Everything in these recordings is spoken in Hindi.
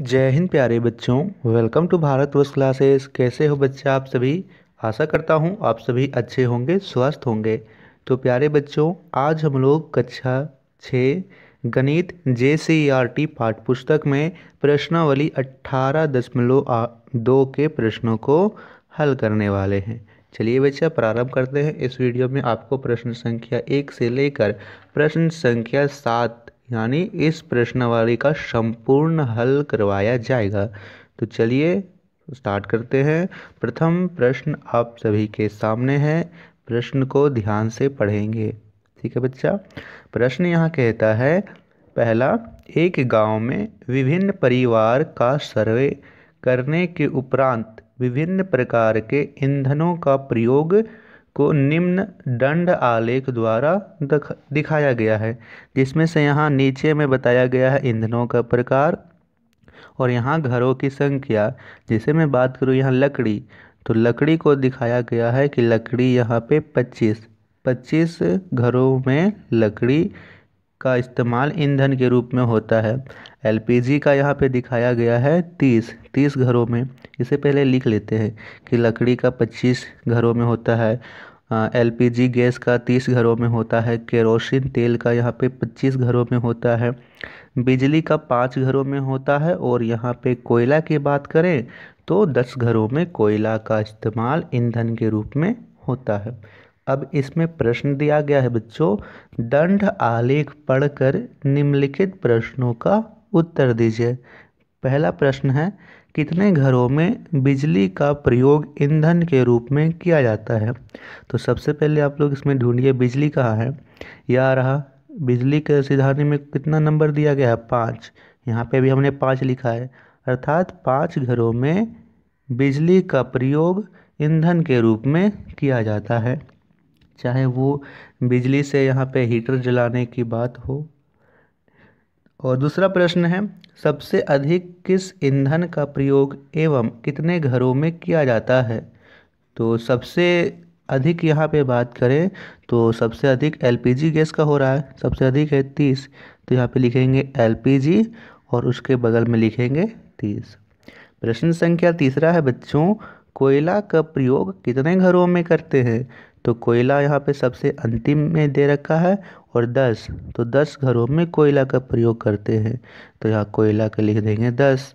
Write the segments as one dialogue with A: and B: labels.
A: जय हिंद प्यारे बच्चों वेलकम टू भारत वर्ष क्लासेस कैसे हो बच्चे आप सभी आशा करता हूँ आप सभी अच्छे होंगे स्वस्थ होंगे तो प्यारे बच्चों आज हम लोग कक्षा छः गणित J C R e T पाठ्य पुस्तक में प्रश्नावली अट्ठारह दशमलव दो के प्रश्नों को हल करने वाले हैं चलिए बच्चा प्रारंभ करते हैं इस वीडियो में आपको प्रश्न संख्या एक से लेकर प्रश्न संख्या सात यानी इस प्रश्नवाली का संपूर्ण हल करवाया जाएगा तो चलिए स्टार्ट करते हैं प्रथम प्रश्न आप सभी के सामने है प्रश्न को ध्यान से पढ़ेंगे ठीक है बच्चा प्रश्न यहाँ कहता है पहला एक गांव में विभिन्न परिवार का सर्वे करने के उपरांत विभिन्न प्रकार के ईंधनों का प्रयोग को निम्न दंड आलेख द्वारा दिखाया गया है जिसमें से यहाँ नीचे में बताया गया है ईंधनों का प्रकार और यहाँ घरों की संख्या जैसे मैं बात करूँ यहाँ लकड़ी तो लकड़ी को दिखाया गया है कि लकड़ी यहाँ पे 25 25 घरों में लकड़ी का इस्तेमाल ईंधन के रूप में होता है एलपीजी का यहाँ पे दिखाया गया है तीस तीस घरों में इसे पहले लिख लेते हैं कि लकड़ी का पच्चीस घरों में होता है एलपीजी गैस का तीस घरों में होता है केरोसिन तेल का यहाँ पे पच्चीस घरों में होता है बिजली का पाँच घरों में होता है और यहाँ पे कोयला की बात करें तो दस घरों में कोयला का इस्तेमाल ईंधन के रूप में होता है अब इसमें प्रश्न दिया गया है बच्चों दंड आलेख पढ़कर निम्नलिखित प्रश्नों का उत्तर दीजिए पहला प्रश्न है कितने घरों में बिजली का प्रयोग ईंधन के रूप में किया जाता है तो सबसे पहले आप लोग इसमें ढूंढिए बिजली कहाँ है यह आ रहा बिजली के सिधानी में कितना नंबर दिया गया है पाँच यहाँ पे भी हमने पाँच लिखा है अर्थात पाँच घरों में बिजली का प्रयोग ईंधन के रूप में किया जाता है चाहे वो बिजली से यहाँ पे हीटर जलाने की बात हो और दूसरा प्रश्न है सबसे अधिक किस ईंधन का प्रयोग एवं कितने घरों में किया जाता है तो सबसे अधिक यहाँ पे बात करें तो सबसे अधिक एलपीजी गैस का हो रहा है सबसे अधिक है तीस तो यहाँ पे लिखेंगे एलपीजी और उसके बगल में लिखेंगे तीस प्रश्न संख्या तीसरा है बच्चों कोयला का प्रयोग कितने घरों में करते हैं तो कोयला यहाँ पे सबसे अंतिम में दे रखा है और दस तो दस घरों में कोयला का प्रयोग करते हैं तो यहाँ कोयला का लिख देंगे दस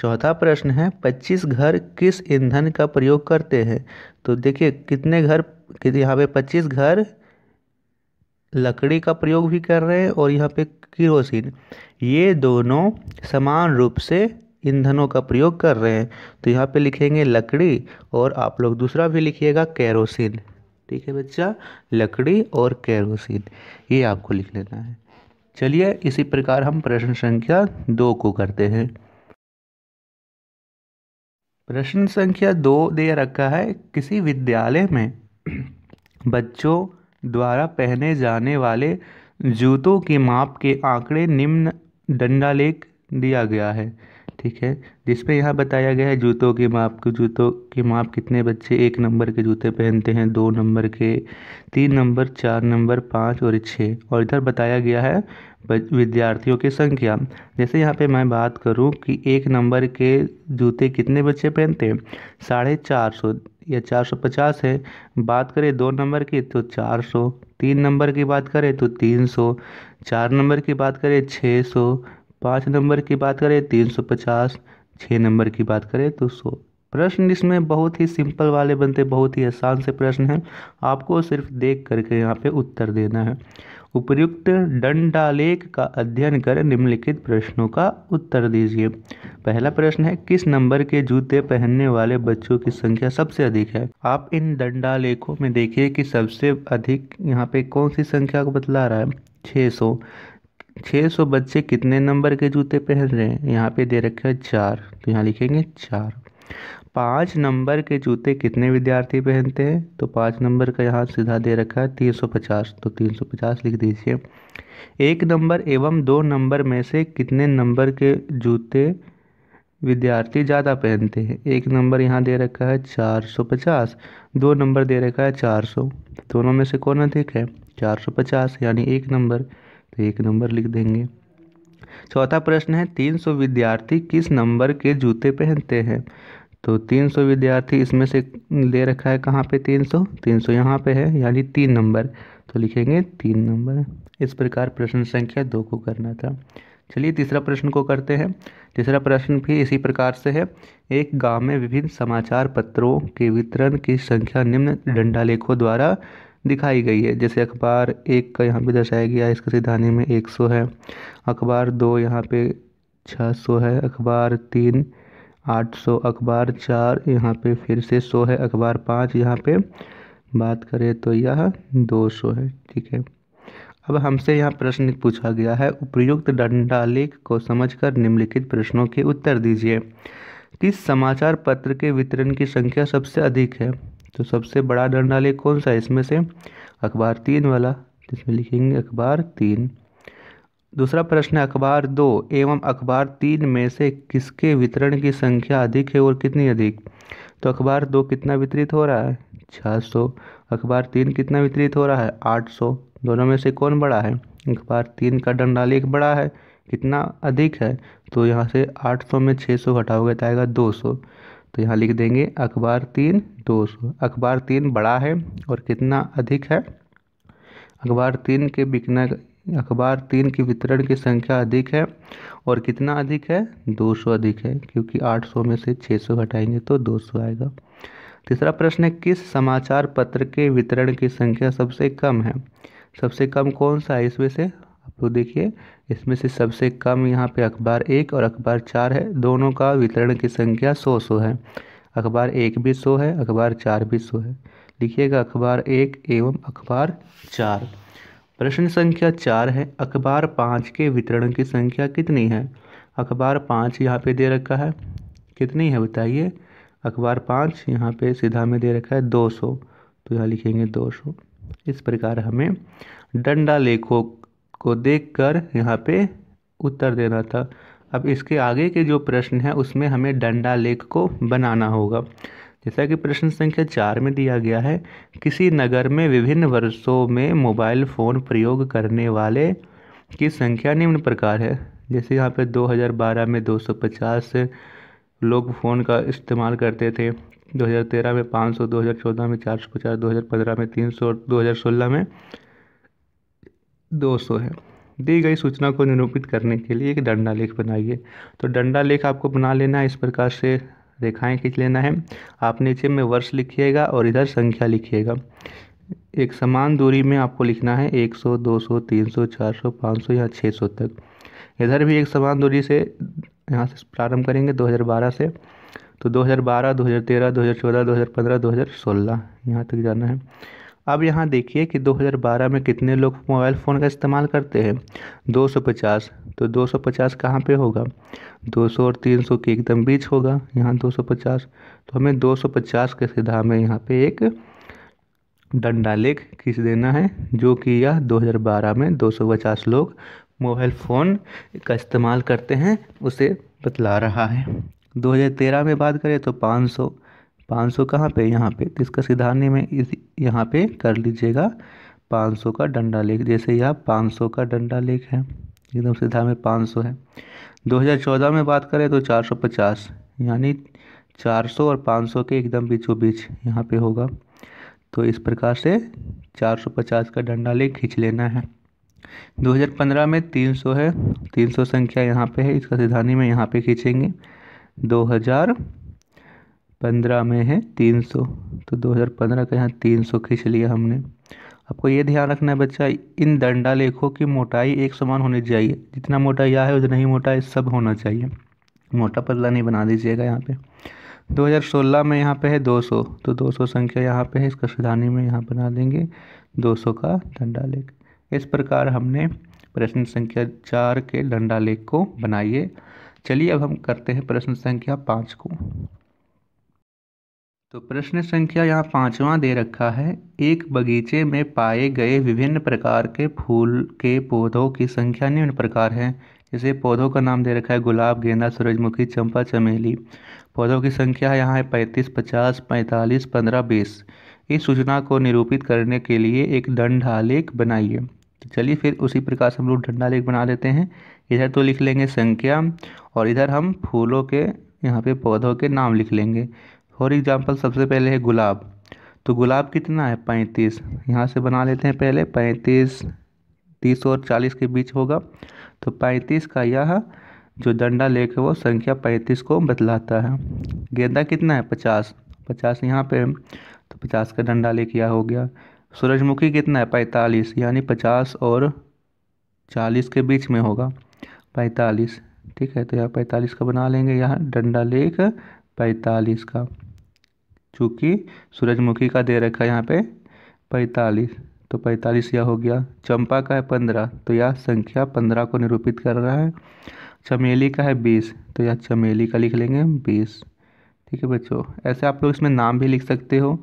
A: चौथा प्रश्न है पच्चीस घर किस ईंधन का प्रयोग करते हैं तो देखिए कितने घर यहाँ पे पच्चीस घर लकड़ी का प्रयोग भी कर रहे हैं और यहाँ पे किरोसिन ये दोनों समान रूप से ईंधनों का प्रयोग कर रहे हैं तो यहाँ पे लिखेंगे लकड़ी और आप लोग दूसरा भी लिखिएगा कैरोसिन ठीक है बच्चा लकड़ी और कैरोसिन ये आपको लिख लेना है चलिए इसी प्रकार हम प्रश्न संख्या दो को करते हैं प्रश्न संख्या दो दे रखा है किसी विद्यालय में बच्चों द्वारा पहने जाने वाले जूतों के माप के आंकड़े निम्न दंडालेख दिया गया है ठीक है जिसमें यहाँ बताया गया है जूतों के माप को जूतों के माप कितने बच्चे एक नंबर के जूते पहनते हैं दो नंबर के तीन नंबर चार नंबर पाँच और छः और इधर बताया गया है विद्यार्थियों की संख्या जैसे यहाँ पे मैं बात करूँ कि एक नंबर के जूते कितने बच्चे पहनते हैं साढ़े चार सौ या चार सौ पचास है बात करें दो नंबर की तो चार सौ तीन नंबर की बात करें तो तीन सौ चार नंबर की बात करें छः सौ पाँच नंबर की बात करें तीन सौ पचास छः नंबर की बात करें तो सौ प्रश्न इसमें बहुत ही सिंपल वाले बनते बहुत ही आसान से प्रश्न हैं आपको सिर्फ देख करके यहाँ पे उत्तर देना है उपयुक्त दंडालेख का अध्ययन कर निम्नलिखित प्रश्नों का उत्तर दीजिए पहला प्रश्न है किस नंबर के जूते पहनने वाले बच्चों की संख्या सबसे अधिक है आप इन दंडालेखों में देखिए कि सबसे अधिक यहाँ पे कौन सी संख्या को बतला रहा है सौ छः सौ बच्चे कितने नंबर के जूते पहन रहे हैं यहाँ पे दे रखे हैं चार तो यहाँ लिखेंगे चार पाँच नंबर के जूते कितने विद्यार्थी पहनते हैं तो पाँच नंबर का यहाँ सीधा दे रखा है तीन सौ पचास तो तीन सौ पचास लिख दीजिए एक नंबर एवं दो नंबर में से कितने नंबर के जूते विद्यार्थी ज़्यादा पहनते हैं एक नंबर यहाँ दे रखा है चार सौ पचास दो नंबर दे रखा है चार सौ दोनों में से कौन अधिक है चार सौ पचास यानी एक नंबर तो एक नंबर लिख देंगे चौथा प्रश्न है 300 विद्यार्थी किस नंबर के जूते पहनते हैं तो 300 विद्यार्थी इसमें से ले रखा है कहाँ पे 300 300 यहाँ पे है यानी तीन नंबर तो लिखेंगे तीन नंबर इस प्रकार प्रश्न संख्या दो को करना था चलिए तीसरा प्रश्न को करते हैं तीसरा प्रश्न भी इसी प्रकार से है एक गांव में विभिन्न समाचार पत्रों के वितरण की संख्या निम्न डंडालेखों द्वारा दिखाई गई है जैसे अखबार एक का यहाँ पे दर्शाया गया है इसके सिद्धानी में एक सौ है अखबार दो यहाँ पे छः सौ है अखबार तीन आठ सौ अखबार चार यहाँ पे फिर से सौ है अखबार पाँच यहाँ पे बात करें तो यह दो सौ है ठीक है अब हमसे यहाँ प्रश्न पूछा गया है उपयुक्त दंडालेख को समझकर निम्नलिखित प्रश्नों के उत्तर दीजिए किस समाचार पत्र के वितरण की संख्या सबसे अधिक है तो सबसे बड़ा दंड कौन सा है इसमें से अखबार तीन वाला इसमें लिखेंगे अखबार तीन दूसरा प्रश्न है अखबार दो एवं अखबार तीन में से किसके वितरण की संख्या अधिक है और कितनी अधिक तो अखबार दो कितना वितरित हो रहा है छः सौ अखबार तीन कितना वितरित हो रहा है आठ सौ दोनों में से कौन बड़ा है अखबार तीन का दंडालेख बड़ा है कितना अधिक है तो यहाँ से आठ सौ में छः सौ घटाओगे तो आएगा दो सौ तो यहाँ लिख देंगे अखबार तीन दो सौ अखबार तीन बड़ा है और कितना अधिक है अखबार तीन के बिकना अखबार तीन के वितरण की संख्या अधिक है और कितना अधिक है 200 अधिक है क्योंकि 800 में से 600 हटाएंगे तो 200 आएगा तीसरा प्रश्न है किस समाचार पत्र के वितरण की संख्या सबसे कम है सबसे कम कौन सा है इसमें से आप लोग देखिए इसमें से सबसे कम यहाँ पे अखबार एक और अखबार चार है दोनों का वितरण की संख्या सौ सौ है अखबार एक भी सौ है अखबार चार भी सौ है लिखिएगा अखबार एक एवं अखबार चार प्रश्न संख्या चार है अखबार पाँच के वितरण की संख्या कितनी है अखबार पाँच यहाँ पे दे रखा है कितनी है बताइए अखबार पाँच यहाँ पे सीधा में दे रखा है दो सौ तो यहाँ लिखेंगे दो सौ इस प्रकार हमें डंडा लेखों को देखकर यहाँ पे उत्तर देना था अब इसके आगे के जो प्रश्न है उसमें हमें डंडा लेख को बनाना होगा जैसा कि प्रश्न संख्या चार में दिया गया है किसी नगर में विभिन्न वर्षों में मोबाइल फ़ोन प्रयोग करने वाले की संख्या निम्न प्रकार है जैसे यहाँ पे 2012 में 250 लोग फ़ोन का इस्तेमाल करते थे 2013 में 500, 2014 में 450, 2015 में 300, 2016 में दो सौ है दी गई सूचना को निरूपित करने के लिए एक डंडा लेख बनाइए तो डंडा लेख आपको बना लेना है इस प्रकार से रेखाएं खींच लेना है आप नीचे में वर्ष लिखिएगा और इधर संख्या लिखिएगा एक समान दूरी में आपको लिखना है 100, 200, 300, 400, 500 या 600 तक इधर भी एक समान दूरी से यहाँ से प्रारंभ करेंगे 2012 से तो 2012, 2013, 2014, 2015, 2016 यहाँ तक जाना है अब यहाँ देखिए कि 2012 में कितने लोग मोबाइल फ़ोन का इस्तेमाल करते हैं 250 तो 250 कहाँ पर होगा 200 और 300 के एकदम बीच होगा यहाँ 250 तो हमें 250 के सीधा हमें यहाँ पे एक डंडा लेख खींच देना है जो कि यह 2012 में 250 लोग मोबाइल फ़ोन का इस्तेमाल करते हैं उसे बतला रहा है 2013 में बात करें तो पाँच पाँच सौ कहाँ पर यहाँ पे तो इसका सिधारने में इस यहाँ पे कर लीजिएगा पाँच सौ का डंडा लेख जैसे यह पाँच सौ का डंडा लेख है एकदम सीधा में पाँच सौ है 2014 में बात करें तो 450 यानी 400 और 500 के एकदम बीचों बीच यहाँ पे होगा तो इस प्रकार से 450 का डंडा लेख खींच लेना है 2015 में 300 है 300 संख्या यहाँ पे है इसका सिद्धानी में यहाँ पे खींचेंगे पंद्रह में है तीन सौ तो दो हज़ार पंद्रह का यहाँ तीन सौ खींच लिया हमने आपको ये ध्यान रखना है बच्चा इन दंडा लेखों की मोटाई एक समान होनी चाहिए जितना मोटा यह है उतना ही मोटा सब होना चाहिए मोटा पतला नहीं बना दीजिएगा यहाँ पे 2016 में यहाँ पे है 200 तो 200 संख्या यहाँ पे है इसका सिधानी में यहाँ बना देंगे 200 का दंडा लेख इस प्रकार हमने प्रश्न संख्या चार के दंडा लेख को बनाइए चलिए अब हम करते हैं प्रश्न संख्या पाँच को तो प्रश्न संख्या यहाँ पाँचवा दे रखा है एक बगीचे में पाए गए विभिन्न प्रकार के फूल के पौधों की संख्या निम्न प्रकार है जैसे पौधों का नाम दे रखा है गुलाब गेंदा सूरजमुखी चंपा चमेली पौधों की संख्या यहाँ है पैंतीस पचास पैंतालीस पंद्रह बीस इस सूचना को निरूपित करने के लिए एक दंडालेख बनाइए तो चलिए फिर उसी प्रकार से हम लोग दंडालेख बना लेते हैं इधर तो लिख लेंगे संख्या और इधर हम फूलों के यहाँ पे पौधों के नाम लिख लेंगे फॉर एग्ज़ाम्पल सबसे पहले है गुलाब तो गुलाब कितना है पैंतीस यहाँ से बना लेते हैं पहले पैंतीस तीस और चालीस के बीच होगा तो पैंतीस का यह जो डंडा लेके वो संख्या पैंतीस को बतलाता है गेंदा कितना है पचास पचास यहाँ पे तो पचास का डंडा लेके यह हो गया सूरजमुखी कितना है पैंतालीस यानी पचास और चालीस के बीच में होगा पैंतालीस ठीक है तो यहाँ पैंतालीस का बना लेंगे यहाँ डंडा लेख पैंतालीस का चूँकि सूरजमुखी का दे रखा है यहाँ पे पैंतालीस तो पैंतालीस यह हो गया चंपा का है पंद्रह तो यह संख्या पंद्रह को निरूपित कर रहा है चमेली का है बीस तो यह चमेली का लिख लेंगे बीस ठीक है बच्चों ऐसे आप लोग इसमें नाम भी लिख सकते हो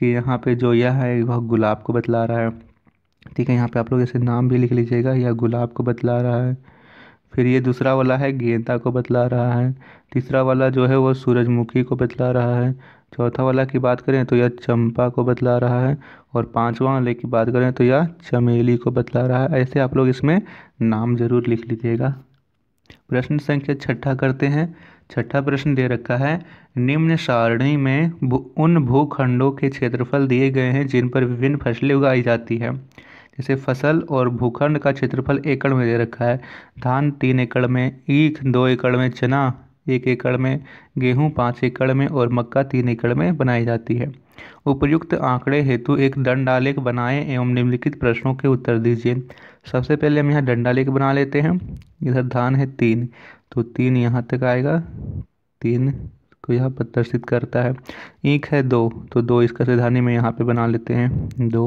A: कि यहाँ पे जो यह है वह गुलाब को बतला रहा है ठीक है यहाँ पे आप लोग ऐसे नाम भी लिख लीजिएगा यह गुलाब को बतला रहा है फिर ये दूसरा वाला है गेंदा को बतला रहा है तीसरा वाला जो है वो सूरजमुखी को बतला रहा है चौथा वाला की बात करें तो यह चंपा को बतला रहा है और पांचवा वाले की बात करें तो यह चमेली को बतला रहा है ऐसे आप लोग इसमें नाम ज़रूर लिख लीजिएगा प्रश्न संख्या छठा करते हैं छठा प्रश्न दे रखा है निम्न सारणी में उन भूखंडों के क्षेत्रफल दिए गए हैं जिन पर विभिन्न फसलें उगाई जाती हैं इसे फसल और भूखंड का क्षेत्रफल एकड़ में दे रखा है धान तीन एकड़ में ईख दो एकड़ में चना एक एकड़ में गेहूं पाँच एकड़ में और मक्का तीन एकड़ में बनाई जाती है उपयुक्त आंकड़े हेतु एक दंडालेख बनाएं एवं निम्नलिखित प्रश्नों के उत्तर दीजिए सबसे पहले हम यहाँ दंडालेख बना लेते हैं इधर धान है तीन तो तीन यहाँ तक आएगा तीन को यह प्रदर्शित करता है एक है दो तो दो इसका सिद्धानी में यहाँ पे बना लेते हैं दो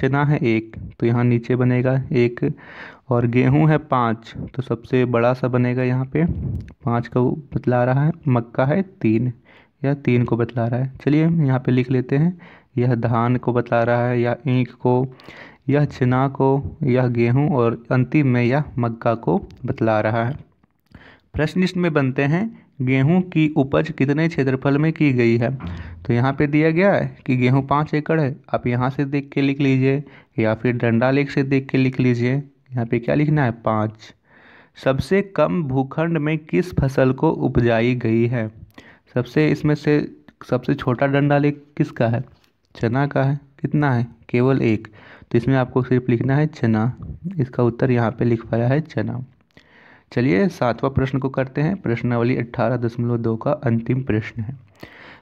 A: चना है एक तो यहाँ नीचे बनेगा एक और गेहूं है पाँच तो सबसे बड़ा सा बनेगा यहाँ पे पाँच का बतला रहा है मक्का है तीन या तीन को बतला रहा है चलिए हम यहाँ पे लिख लेते हैं यह धान को बतला रहा है या ईख को यह चना को यह गेहूं और अंतिम में यह मक्का को बतला रहा है प्रश्न इसमें बनते हैं गेहूँ की उपज कितने क्षेत्रफल में की गई है तो यहाँ पे दिया गया है कि गेहूँ पाँच एकड़ है आप यहाँ से देख के लिख लीजिए या फिर डंडा लेख से देख के लिख लीजिए यहाँ पे क्या लिखना है पाँच सबसे कम भूखंड में किस फसल को उपजाई गई है सबसे इसमें से सबसे छोटा डंडा लेख किसका है चना का है कितना है केवल एक तो इसमें आपको सिर्फ लिखना है चना इसका उत्तर यहाँ पे लिख पाया है चना चलिए सातवां प्रश्न को करते हैं प्रश्नावली अट्ठारह दशमलव दो का अंतिम प्रश्न है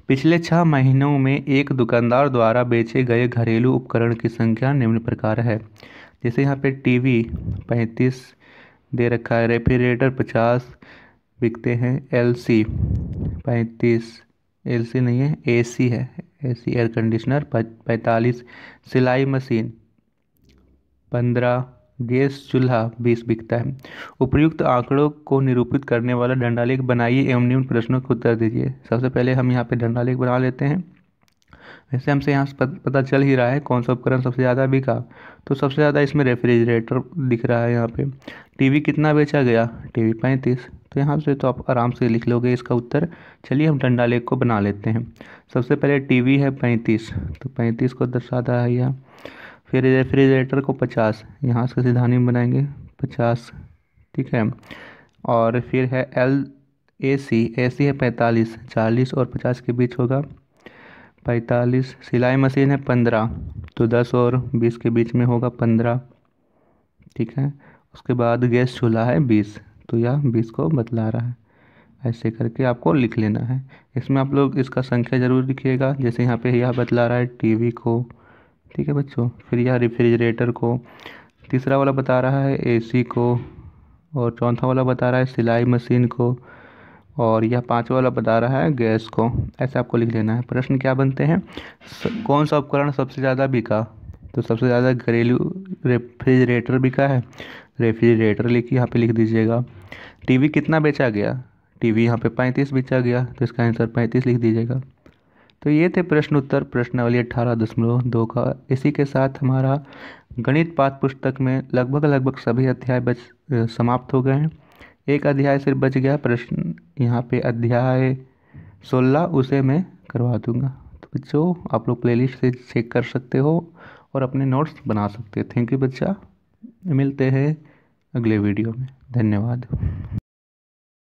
A: पिछले छः महीनों में एक दुकानदार द्वारा बेचे गए घरेलू उपकरण की संख्या निम्न प्रकार है जैसे यहाँ पे टीवी पैंतीस दे रखा है रेफ्रिजरेटर पचास बिकते हैं एलसी पैंतीस एलसी नहीं है एसी है एसी एयर कंडीशनर पैंतालीस सिलाई मशीन पंद्रह गैस चूल्हा बीस बिकता है उपयुक्त आंकड़ों को निरूपित करने वाला दंडालेख बनाइए एवं निम्न प्रश्नों के उत्तर दीजिए सबसे पहले हम यहाँ पे दंडालेख बना लेते हैं वैसे हमसे यहाँ पता चल ही रहा है कौन सा उपकरण सबसे ज़्यादा बिका तो सबसे ज़्यादा इसमें रेफ्रिजरेटर दिख रहा है यहाँ पे टीवी कितना बेचा गया टीवी पैंतीस तो यहाँ से तो आप आराम से लिख लोगे इसका उत्तर चलिए हम डंडा लेख को बना लेते हैं सबसे पहले टीवी है पैंतीस तो पैंतीस को दर्शाता है यह फिर रेफ्रिजरेटर को पचास यहाँ से सीधा नहीं बनाएंगे पचास ठीक है और फिर है एल ए सी ए सी है पैंतालीस चालीस और पचास के बीच होगा पैंतालीस सिलाई मशीन है पंद्रह तो दस और बीस के बीच में होगा पंद्रह ठीक है उसके बाद गैस चूल्हा है बीस तो यह बीस को बतला रहा है ऐसे करके आपको लिख लेना है इसमें आप लोग इसका संख्या ज़रूर लिखिएगा जैसे यहाँ पे यह बतला रहा है टीवी को ठीक है बच्चों फिर यह रेफ्रिजरेटर को तीसरा वाला बता रहा है एसी को और चौथा वाला बता रहा है सिलाई मशीन को और यह पाँचवा वाला बता रहा है गैस को ऐसे आपको लिख लेना है प्रश्न क्या बनते हैं कौन सा उपकरण सबसे ज़्यादा बिका तो सबसे ज़्यादा घरेलू रेफ्रिजरेटर बिका है रेफ्रिजरेटर लिख यहाँ पे लिख दीजिएगा टीवी कितना बेचा गया टीवी यहाँ पर पैंतीस बेचा गया तो इसका आंसर पैंतीस लिख दीजिएगा तो ये थे प्रश्न उत्तर प्रश्नवली अट्ठारह दशमलव दो का इसी के साथ हमारा गणित पाठ पुस्तक में लगभग लगभग सभी अध्याय बच समाप्त हो गए हैं एक अध्याय सिर्फ बच गया प्रश्न यहाँ पे अध्याय सोलह उसे मैं करवा दूँगा तो बच्चों आप लोग प्लेलिस्ट से चेक कर सकते हो और अपने नोट्स बना सकते हो थैंक यू बच्चा मिलते हैं अगले वीडियो में धन्यवाद